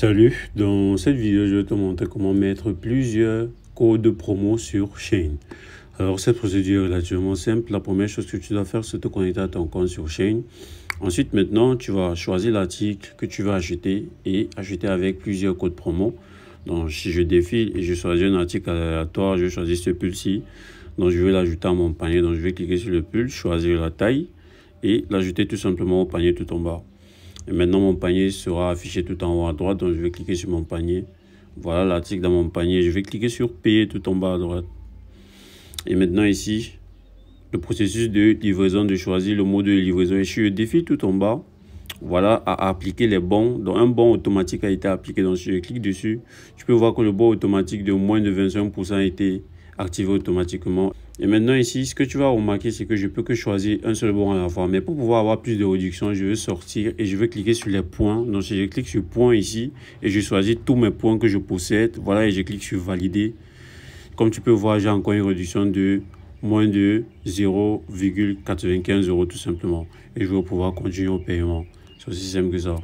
Salut, dans cette vidéo je vais te montrer comment mettre plusieurs codes promo sur chaîne. Alors cette procédure est relativement simple, la première chose que tu dois faire c'est te connecter à ton compte sur chaîne. Ensuite maintenant tu vas choisir l'article que tu vas acheter et acheter avec plusieurs codes promo. Donc si je défile et je choisis un article aléatoire, je choisis ce pull-ci. Donc je vais l'ajouter à mon panier, donc je vais cliquer sur le pull, choisir la taille et l'ajouter tout simplement au panier tout en bas. Et maintenant, mon panier sera affiché tout en haut à droite. Donc, je vais cliquer sur mon panier. Voilà l'article dans mon panier. Je vais cliquer sur payer tout en bas à droite. Et maintenant, ici, le processus de livraison, de choisir le mode de livraison. Et sur le défi tout en bas, voilà, à appliquer les bons. Donc, un bon automatique a été appliqué. Donc, si je clique dessus, tu peux voir que le bon automatique de moins de 25% a été activer automatiquement. Et maintenant ici, ce que tu vas remarquer, c'est que je peux que choisir un seul bon à la Mais pour pouvoir avoir plus de réduction, je veux sortir et je veux cliquer sur les points. Donc si je clique sur point ici et je choisis tous mes points que je possède. Voilà, et je clique sur valider. Comme tu peux voir, j'ai encore une réduction de moins de 0,95 euros tout simplement. Et je vais pouvoir continuer au paiement. C'est aussi simple que ça.